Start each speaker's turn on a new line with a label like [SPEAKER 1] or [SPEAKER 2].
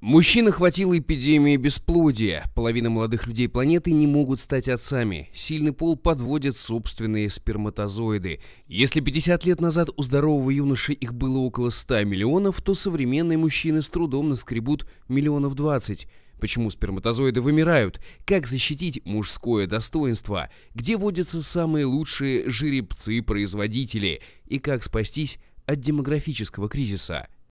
[SPEAKER 1] Мужчин охватила эпидемия бесплодия. Половина молодых людей планеты не могут стать отцами. Сильный пол подводит собственные сперматозоиды. Если 50 лет назад у здорового юноши их было около 100 миллионов, то современные мужчины с трудом наскребут миллионов 20. Почему сперматозоиды вымирают? Как защитить мужское достоинство? Где водятся самые лучшие жеребцы-производители? И как спастись от демографического кризиса?